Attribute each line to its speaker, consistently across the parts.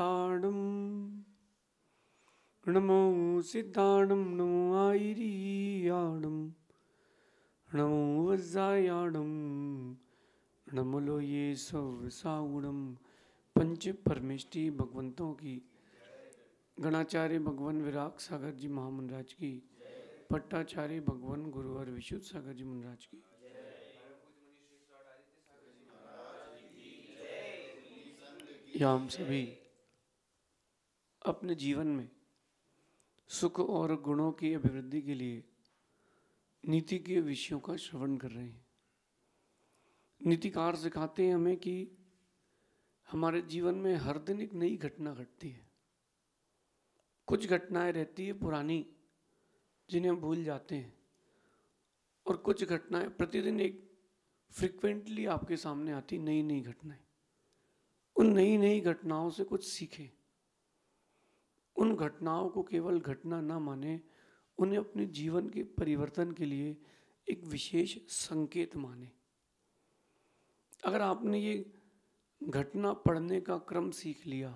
Speaker 1: नमो नमो नमो नमो लो ये सागुणम पंच परमेष्टि भगवंतों की गणाचार्य भगवान विराग सागर जी महामनराज की पट्टाचार्य भगवान गुरुवर विशुद्ध सागर जी महाराज की या हम सभी अपने जीवन में सुख और गुणों की अभिवृद्धि के लिए नीति के विषयों का श्रवण कर रहे हैं नीतिकार सिखाते हैं हमें कि हमारे जीवन में हर दिन एक नई घटना घटती है कुछ घटनाएं रहती है पुरानी जिन्हें हम भूल जाते हैं और कुछ घटनाएं प्रतिदिन एक फ्रिक्वेंटली आपके सामने आती नई नई घटनाएं उन नई नई घटनाओं से कुछ सीखें उन घटनाओं को केवल घटना ना माने उन्हें अपने जीवन के परिवर्तन के लिए एक विशेष संकेत माने अगर आपने ये घटना पढ़ने का क्रम सीख लिया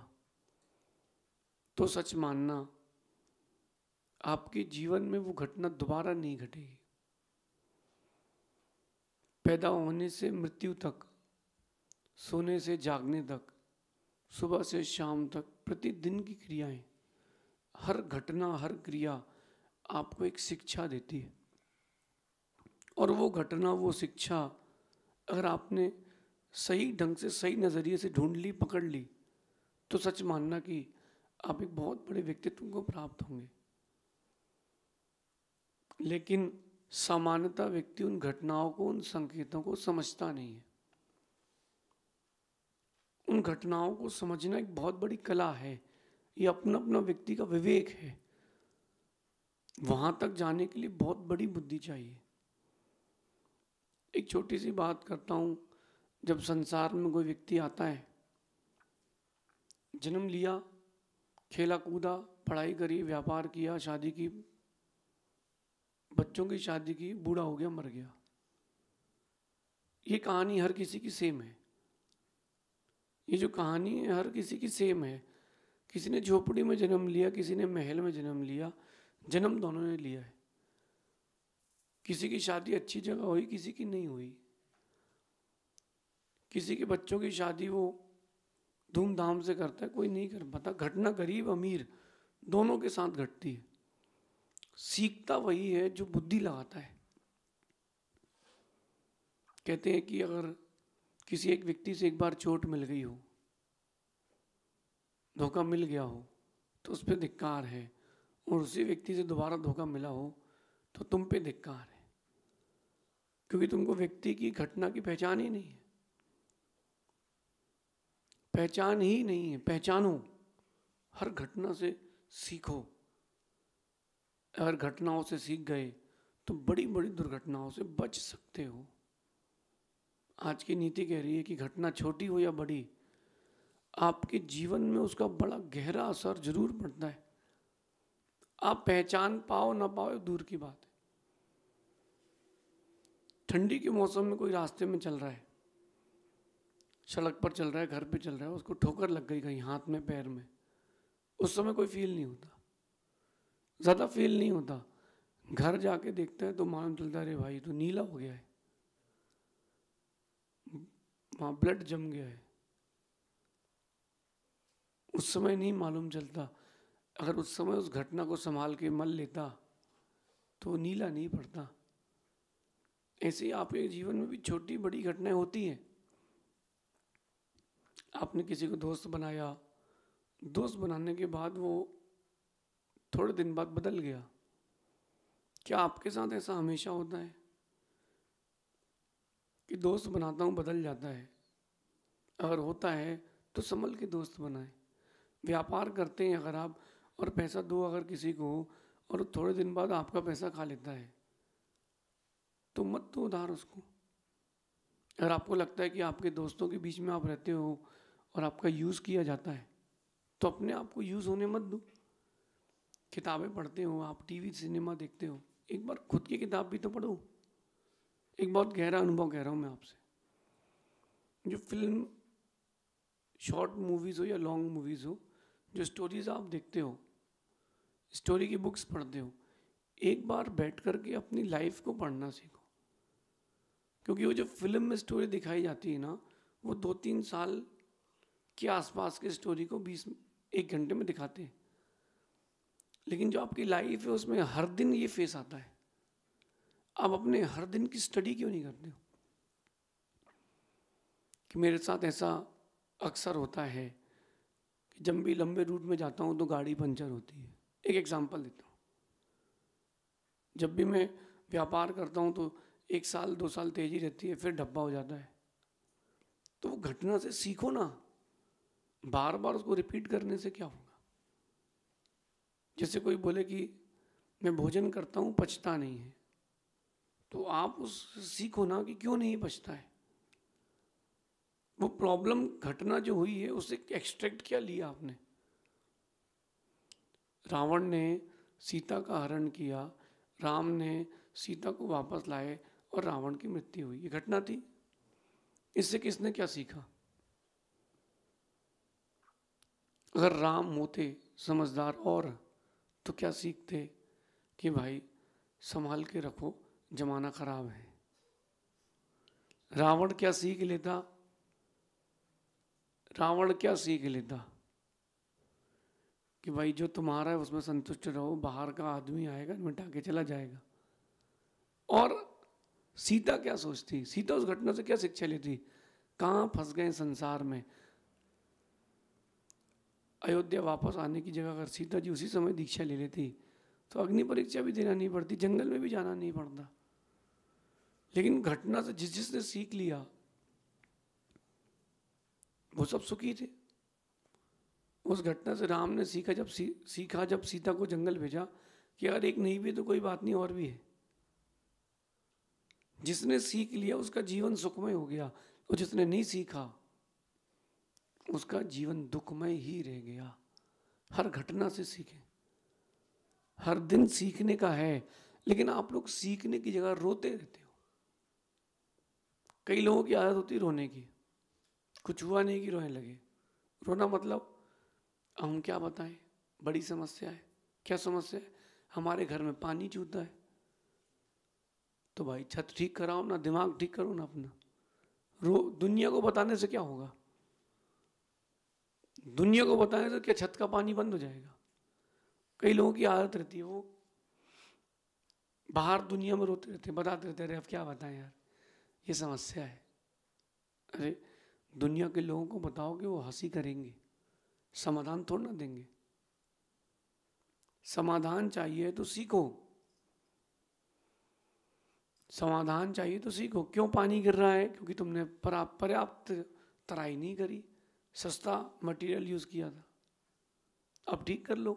Speaker 1: तो सच मानना आपके जीवन में वो घटना दोबारा नहीं घटेगी पैदा होने से मृत्यु तक सोने से जागने तक सुबह से शाम तक प्रतिदिन की क्रियाएं हर घटना हर क्रिया आपको एक शिक्षा देती है और वो घटना वो शिक्षा अगर आपने सही ढंग से सही नज़रिए से ढूंढ ली पकड़ ली तो सच मानना कि आप एक बहुत बड़े व्यक्तित्व को प्राप्त होंगे लेकिन सामान्यतः व्यक्ति उन घटनाओं को उन संकेतों को समझता नहीं है उन घटनाओं को समझना एक बहुत बड़ी कला है ये अपना अपना व्यक्ति का विवेक है वहां तक जाने के लिए बहुत बड़ी बुद्धि चाहिए एक छोटी सी बात करता हूं जब संसार में कोई व्यक्ति आता है जन्म लिया खेला कूदा पढ़ाई करी व्यापार किया शादी की बच्चों की शादी की बूढ़ा हो गया मर गया ये कहानी हर किसी की सेम है ये जो कहानी है हर किसी की सेम है किसी ने झोपड़ी में जन्म लिया किसी ने महल में जन्म लिया जन्म दोनों ने लिया है किसी की शादी अच्छी जगह हुई किसी की नहीं हुई किसी के बच्चों की शादी वो धूमधाम से करता है कोई नहीं कर पाता घटना गरीब अमीर दोनों के साथ घटती है सीखता वही है जो बुद्धि लगाता है कहते हैं कि अगर किसी एक व्यक्ति से एक बार चोट मिल गई हो धोखा मिल गया हो तो उस पर धिक्कार है और उसी व्यक्ति से दोबारा धोखा मिला हो तो तुम पे धिक्कार है क्योंकि तुमको व्यक्ति की घटना की पहचान ही नहीं है पहचान ही नहीं है पहचानो हर घटना से सीखो अगर घटनाओं से सीख गए तो बड़ी बड़ी दुर्घटनाओं से बच सकते हो आज की नीति कह रही है कि घटना छोटी हो या बड़ी आपके जीवन में उसका बड़ा गहरा असर जरूर पड़ता है आप पहचान पाओ ना पाओ दूर की बात है ठंडी के मौसम में कोई रास्ते में चल रहा है सड़क पर चल रहा है घर पे चल रहा है उसको ठोकर लग गई कहीं हाथ में पैर में उस समय कोई फील नहीं होता ज़्यादा फील नहीं होता घर जाके देखते हैं तो मालूम चलता है अरे भाई तो नीला हो गया है वहाँ ब्लड जम गया है उस समय नहीं मालूम चलता अगर उस समय उस घटना को संभाल के मल लेता तो नीला नहीं पड़ता ऐसे ही आपके जीवन में भी छोटी बड़ी घटनाएं होती हैं आपने किसी को दोस्त बनाया दोस्त बनाने के बाद वो थोड़े दिन बाद बदल गया क्या आपके साथ ऐसा हमेशा होता है कि दोस्त बनाता हूँ बदल जाता है अगर होता है तो संभल के दोस्त बनाएं व्यापार करते हैं अगर आप और पैसा दो अगर किसी को और थोड़े दिन बाद आपका पैसा खा लेता है तो मत दो तो उधार उसको अगर आपको लगता है कि आपके दोस्तों के बीच में आप रहते हो और आपका यूज़ किया जाता है तो अपने आप को यूज़ होने मत दो किताबें पढ़ते हो आप टीवी सिनेमा देखते हो एक बार खुद की किताब भी तो पढ़ो एक बहुत गहरा अनुभव कह रहा हूँ मैं आपसे जो फिल्म शॉर्ट मूवीज़ हो या लॉन्ग मूवीज़ हो जो स्टोरीज आप देखते हो स्टोरी की बुक्स पढ़ते हो एक बार बैठ करके अपनी लाइफ को पढ़ना सीखो क्योंकि वो जो फिल्म में स्टोरी दिखाई जाती है ना वो दो तीन साल के आसपास की स्टोरी को बीस एक घंटे में दिखाते हैं लेकिन जो आपकी लाइफ है उसमें हर दिन ये फेस आता है आप अपने हर दिन की स्टडी क्यों नहीं करते हो कि मेरे साथ ऐसा अक्सर होता है कि जब भी लंबे रूट में जाता हूँ तो गाड़ी पंचर होती है एक एग्जाम्पल देता हूँ जब भी मैं व्यापार करता हूँ तो एक साल दो साल तेज़ी रहती है फिर डब्बा हो जाता है तो वो घटना से सीखो ना बार बार उसको रिपीट करने से क्या होगा जैसे कोई बोले कि मैं भोजन करता हूँ पचता नहीं है तो आप उस सीखो ना कि क्यों नहीं पचता है वो प्रॉब्लम घटना जो हुई है उसे एक्सट्रैक्ट क्या लिया आपने रावण ने सीता का हरण किया राम ने सीता को वापस लाए और रावण की मृत्यु हुई ये घटना थी इससे किसने क्या सीखा अगर राम होते समझदार और तो क्या सीखते कि भाई संभाल के रखो जमाना खराब है रावण क्या सीख लेता रावण क्या सीख लेता कि भाई जो तुम्हारा है उसमें संतुष्ट रहो बाहर का आदमी आएगा मिटा के चला जाएगा और सीता क्या सोचती सीता उस घटना से क्या शिक्षा लेती कहाँ फंस गए संसार में अयोध्या वापस आने की जगह अगर सीता जी उसी समय दीक्षा ले लेती तो अग्नि परीक्षा भी देना नहीं पड़ती जंगल में भी जाना नहीं पड़ता लेकिन घटना से जिस जिसने सीख लिया वो सब सुखी थे उस घटना से राम ने सीखा जब सी, सीखा जब सीता को जंगल भेजा कि अगर एक नहीं भी तो कोई बात नहीं और भी है जिसने सीख लिया उसका जीवन सुखमय हो गया और जिसने नहीं सीखा उसका जीवन दुखमय ही रह गया हर घटना से सीखे हर दिन सीखने का है लेकिन आप लोग सीखने की जगह रोते रहते हो कई लोगों की आदत होती रोने की कुछ हुआ नहीं कि रोने लगे रोना मतलब हम क्या बताएं बड़ी समस्या है क्या समस्या है हमारे घर में पानी जूता है तो भाई छत ठीक कराओ ना दिमाग ठीक करो ना अपना रो दुनिया को बताने से क्या होगा दुनिया को बताने से क्या छत का पानी बंद हो जाएगा कई लोगों की आदत रहती है वो बाहर दुनिया में रोते रहते बताते रहते अरे अब क्या बताएं यार ये समस्या है अरे दुनिया के लोगों को बताओ कि वो हंसी करेंगे समाधान थोड़ा ना देंगे समाधान चाहिए तो सीखो समाधान चाहिए तो सीखो क्यों पानी गिर रहा है क्योंकि तुमने पर्याप्त तराई नहीं करी सस्ता मटेरियल यूज किया था अब ठीक कर लो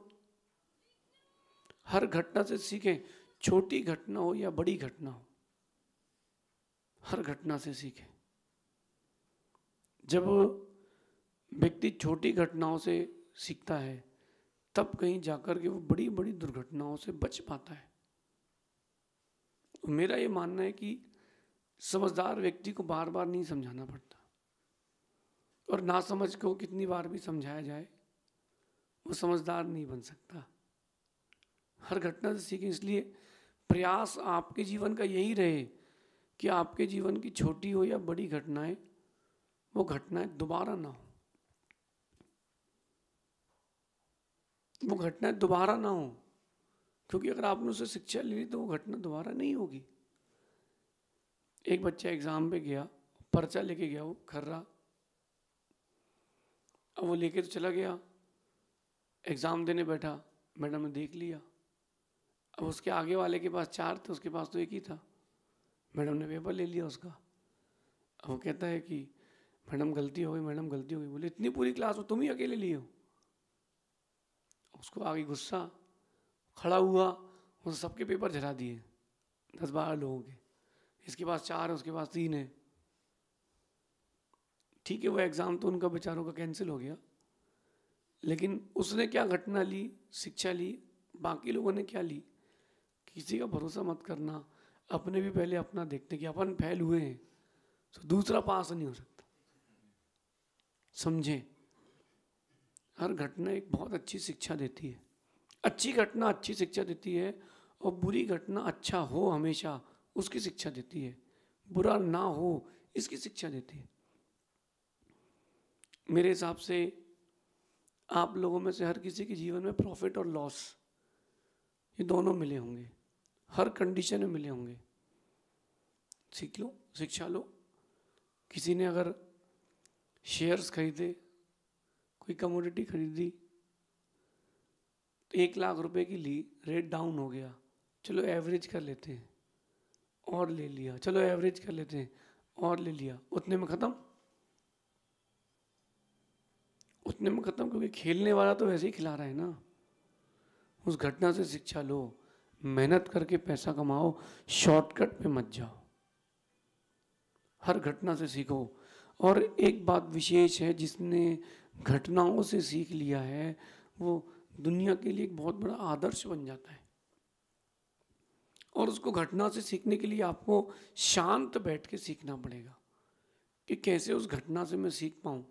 Speaker 1: हर घटना से सीखें छोटी घटना हो या बड़ी घटना हो हर घटना से सीखें जब व्यक्ति छोटी घटनाओं से सीखता है तब कहीं जाकर के वो बड़ी बड़ी दुर्घटनाओं से बच पाता है मेरा ये मानना है कि समझदार व्यक्ति को बार बार नहीं समझाना पड़ता और ना समझ को कितनी बार भी समझाया जाए वो समझदार नहीं बन सकता हर घटना से सीखें इसलिए प्रयास आपके जीवन का यही रहे कि आपके जीवन की छोटी हो या बड़ी घटनाएं वो घटनाएं दोबारा ना हो वो घटनाएं दोबारा ना हो क्योंकि अगर आपने उसे शिक्षा ली तो वो घटना दोबारा नहीं होगी एक बच्चा एग्ज़ाम पे गया पर्चा लेके गया वो खर्रा अब वो लेके तो चला गया एग्ज़ाम देने बैठा मैडम ने देख लिया अब उसके आगे वाले के पास चार थे उसके पास तो एक ही था मैडम ने पेपर ले लिया उसका अब वो कहता है कि मैडम गलती हो गई मैडम गलती हो गई बोले इतनी पूरी क्लास हो तुम ही अकेले लिए हो उसको आ गई गुस्सा खड़ा हुआ उसने सबके पेपर झरा दिए दस बारह लोगों के इसके पास चार है उसके पास तीन है ठीक है वो एग्ज़ाम तो उनका बेचारों का कैंसिल हो गया लेकिन उसने क्या घटना ली शिक्षा ली बाकी लोगों ने क्या ली किसी का भरोसा मत करना अपने भी पहले अपना देखते कि अपन फैल हुए हैं तो दूसरा पास नहीं हो सकता समझें हर घटना एक बहुत अच्छी शिक्षा देती है अच्छी घटना अच्छी शिक्षा देती है और बुरी घटना अच्छा हो हमेशा उसकी शिक्षा देती है बुरा ना हो इसकी शिक्षा देती है मेरे हिसाब से आप लोगों में से हर किसी के जीवन में प्रॉफिट और लॉस ये दोनों मिले होंगे हर कंडीशन में मिले होंगे सीख लो शिक्षा लो किसी ने अगर शेयर्स खरीदे कोई कमोडिटी खरीदी एक लाख रुपए की ली रेट डाउन हो गया चलो एवरेज कर लेते हैं और ले लिया चलो एवरेज कर लेते हैं और ले लिया उतने में ख़त्म उतने में ख़त्म क्योंकि खेलने वाला तो वैसे ही खिला रहा है ना उस घटना से शिक्षा लो मेहनत करके पैसा कमाओ शॉर्टकट पे मत जाओ हर घटना से सीखो और एक बात विशेष है जिसने घटनाओं से सीख लिया है वो दुनिया के लिए एक बहुत बड़ा आदर्श बन जाता है और उसको घटना से सीखने के लिए आपको शांत बैठ के सीखना पड़ेगा कि कैसे उस घटना से मैं सीख पाऊं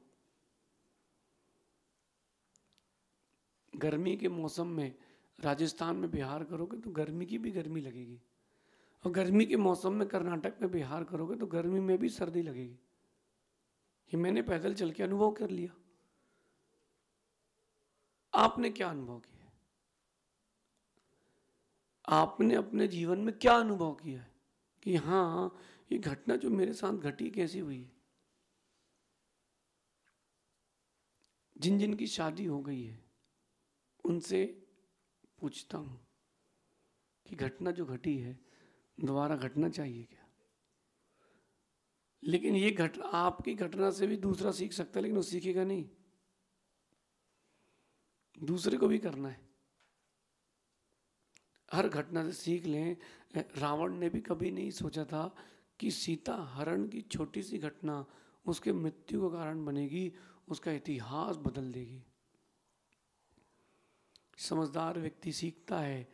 Speaker 1: गर्मी के मौसम में राजस्थान में बिहार करोगे तो गर्मी की भी गर्मी लगेगी और गर्मी के मौसम में कर्नाटक में बिहार करोगे तो गर्मी में भी सर्दी लगेगी ये मैंने पैदल चल के अनुभव कर लिया आपने क्या अनुभव किया आपने अपने जीवन में क्या अनुभव किया है कि हाँ ये घटना जो मेरे साथ घटी कैसी हुई है जिन जिन की शादी हो गई है उनसे पूछता हूं कि घटना जो घटी है दोबारा घटना चाहिए क्या
Speaker 2: लेकिन ये घटना
Speaker 1: आपकी घटना से भी दूसरा सीख सकता है लेकिन वो सीखेगा नहीं दूसरे को भी करना है हर घटना से सीख लें रावण ने भी कभी नहीं सोचा था कि सीता हरण की छोटी सी घटना उसके मृत्यु का कारण बनेगी उसका इतिहास बदल देगी समझदार व्यक्ति सीखता है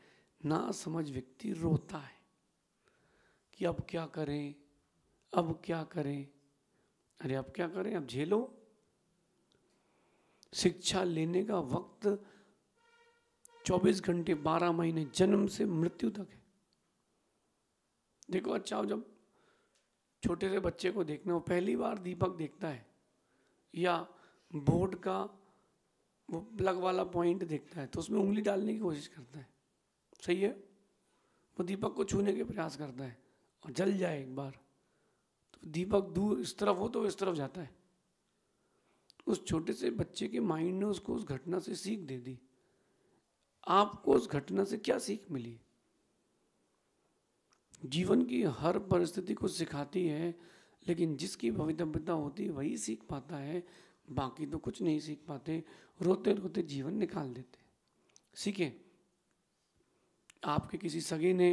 Speaker 1: ना समझ व्यक्ति रोता है कि अब क्या करें अब क्या करें अरे अब क्या करें अब झेलो शिक्षा लेने का वक्त 24 घंटे 12 महीने जन्म से मृत्यु तक है देखो अच्छा जब छोटे से बच्चे को देखना हो पहली बार दीपक देखता है या बोर्ड का वो प्लग वाला पॉइंट देखता है तो उसमें उंगली डालने की कोशिश करता है सही है वो दीपक को छूने के प्रयास करता है और जल जाए एक बार दीपक दूर इस तरफ हो तो इस तरफ जाता है उस छोटे से बच्चे के माइंड ने उसको उस घटना से सीख दे दी आपको उस घटना से क्या सीख मिली जीवन की हर परिस्थिति को सिखाती है लेकिन जिसकी भवितव्यता होती है वही सीख पाता है बाकी तो कुछ नहीं सीख पाते रोते रोते जीवन निकाल देते सीखे आपके किसी सगे ने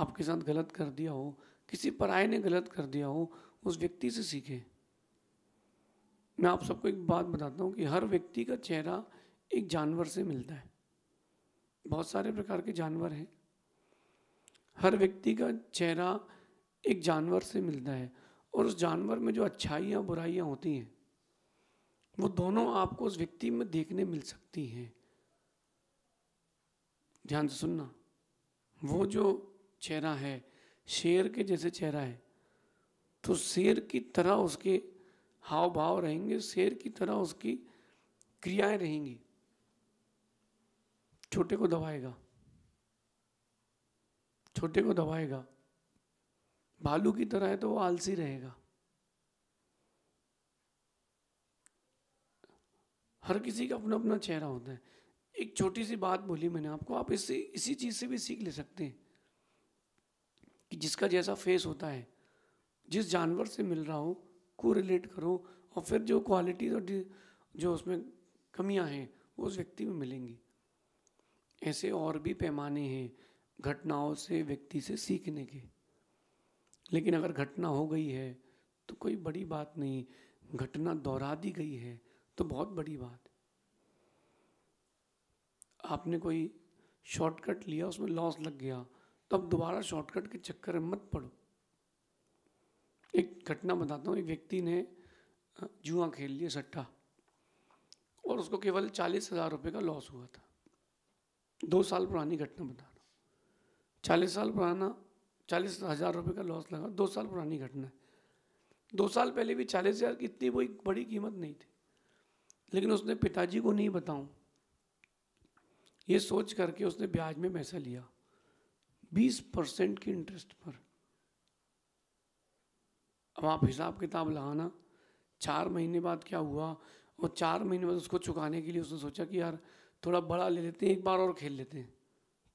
Speaker 1: आपके साथ गलत कर दिया हो किसी पराय ने गलत कर दिया हो उस व्यक्ति से सीखें मैं आप सबको एक बात बताता हूँ कि हर व्यक्ति का चेहरा एक जानवर से मिलता है बहुत सारे प्रकार के जानवर हैं हर व्यक्ति का चेहरा एक जानवर से मिलता है और उस जानवर में जो अच्छाइयाँ बुराइयाँ होती हैं वो दोनों आपको उस व्यक्ति में देखने मिल सकती हैं ध्यान से सुनना वो जो चेहरा है शेर के जैसे चेहरा है तो शेर की तरह उसके हाव भाव रहेंगे शेर की तरह उसकी क्रियाएं रहेंगी छोटे को दबाएगा छोटे को दबाएगा भालू की तरह है तो वो आलसी रहेगा हर किसी का अपना अपना चेहरा होता है एक छोटी सी बात बोली मैंने आपको आप इसी इसी चीज़ से भी सीख ले सकते हैं कि जिसका जैसा फेस होता है जिस जानवर से मिल रहा हो को रिलेट करो और फिर जो क्वालिटीज और जो उसमें कमियां हैं वो उस व्यक्ति में मिलेंगी ऐसे और भी पैमाने हैं घटनाओं से व्यक्ति से सीखने के लेकिन अगर घटना हो गई है तो कोई बड़ी बात नहीं घटना दोहरा दी गई है तो बहुत बड़ी बात आपने कोई शॉर्टकट लिया उसमें लॉस लग गया तो अब दोबारा शॉर्टकट के चक्कर में मत पड़ो एक घटना बताता हूँ एक व्यक्ति ने जुआ खेल लिया सट्टा और उसको केवल चालीस हज़ार रुपये का लॉस हुआ था दो साल पुरानी घटना बता रहा हूँ चालीस साल पुराना चालीस हज़ार रुपये का लॉस लगा दो साल पुरानी घटना है दो साल पहले भी चालीस हज़ार की इतनी कोई बड़ी कीमत नहीं थी लेकिन उसने पिताजी को नहीं बताऊँ ये सोच करके उसने ब्याज में पैसा लिया बीस परसेंट के इंटरेस्ट पर अब आप हिसाब किताब लगाना चार महीने बाद क्या हुआ और चार महीने बाद उसको चुकाने के लिए उसने सोचा कि यार थोड़ा बड़ा ले लेते हैं एक बार और खेल लेते हैं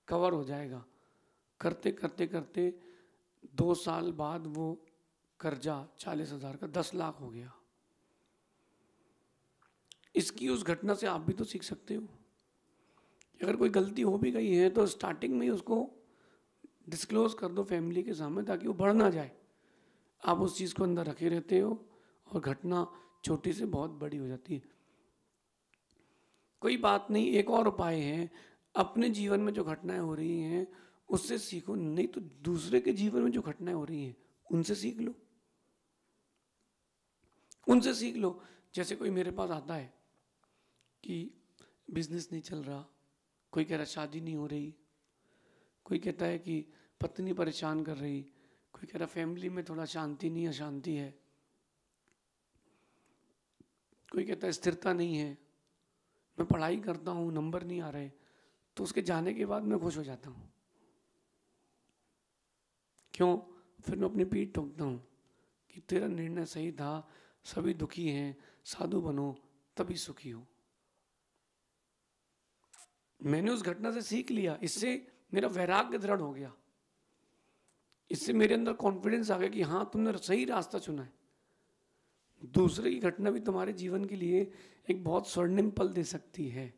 Speaker 1: कवर हो जाएगा करते करते करते दो साल बाद वो कर्जा चालीस हज़ार का दस लाख हो गया इसकी उस घटना से आप भी तो सीख सकते हो अगर कोई गलती हो भी गई है तो स्टार्टिंग में ही उसको डिस्क्लोज़ कर दो फैमिली के सामने ताकि वो बढ़ ना जाए आप उस चीज़ को अंदर रखे रहते हो और घटना छोटी से बहुत बड़ी हो जाती है कोई बात नहीं एक और उपाय है अपने जीवन में जो घटनाएं हो रही हैं उससे सीखो नहीं तो दूसरे के जीवन में जो घटनाएं हो रही हैं उनसे सीख लो उनसे सीख लो जैसे कोई मेरे पास आता है कि बिजनेस नहीं चल रहा कोई कह रहा शादी नहीं हो रही कोई कहता है कि पत्नी परेशान कर रही कोई कह रहा फैमिली में थोड़ा शांति नहीं अशांति है कोई कहता है स्थिरता नहीं है मैं पढ़ाई करता हूँ नंबर नहीं आ रहे तो उसके जाने के बाद मैं खुश हो जाता हूँ क्यों फिर मैं अपनी पीठ ठोकता हूँ कि तेरा निर्णय सही था सभी दुखी हैं साधु बनो तभी सुखी हो मैंने उस घटना से सीख लिया इससे मेरा वैराग्य दृढ़ हो गया इससे मेरे अंदर कॉन्फिडेंस आ गया कि हाँ तुमने सही रास्ता चुना है दूसरी घटना भी तुम्हारे जीवन के लिए एक बहुत स्वर्णिम पल दे सकती है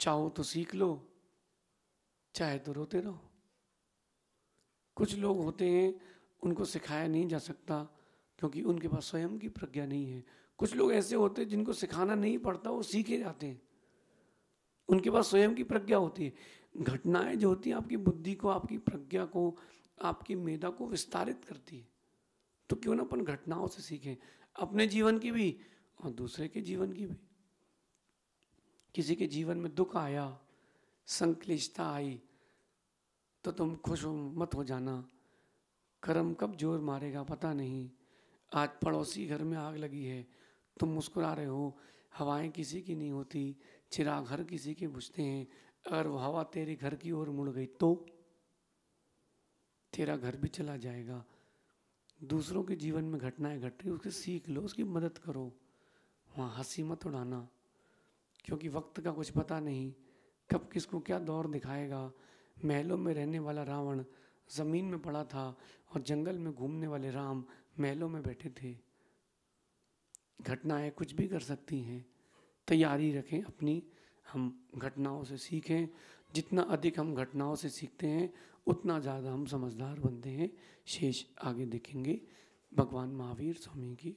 Speaker 1: चाहो तो सीख लो चाहे तो रोते रहो कुछ लोग होते हैं उनको सिखाया नहीं जा सकता क्योंकि उनके पास स्वयं की प्रज्ञा नहीं है कुछ लोग ऐसे होते हैं जिनको सिखाना नहीं पड़ता वो सीखे जाते हैं उनके पास स्वयं की प्रज्ञा होती है घटनाएं जो होती हैं आपकी बुद्धि को आपकी प्रज्ञा को आपकी मेधा को विस्तारित करती है तो क्यों ना अपन घटनाओं से सीखें अपने जीवन की भी और दूसरे के जीवन की भी किसी के जीवन में दुख आया संकलिष्टता आई तो तुम खुश हो मत हो जाना कर्म कब जोर मारेगा पता नहीं आज पड़ोसी घर में आग लगी है तुम मुस्कुरा रहे हो हवाएं किसी की नहीं होती चिराग हर किसी के बुझते हैं अगर वो हवा तेरे घर की ओर मुड़ गई तो तेरा घर भी चला जाएगा दूसरों के जीवन में घटनाएं घट रही उसे सीख लो उसकी मदद करो वहाँ हंसी मत उड़ाना क्योंकि वक्त का कुछ पता नहीं कब किसको क्या दौर दिखाएगा महलों में रहने वाला रावण ज़मीन में पड़ा था और जंगल में घूमने वाले राम महलों में बैठे थे घटनाएं कुछ भी कर सकती हैं तैयारी रखें अपनी हम घटनाओं से सीखें जितना अधिक हम घटनाओं से सीखते हैं उतना ज़्यादा हम समझदार बनते हैं शेष आगे देखेंगे भगवान महावीर स्वामी की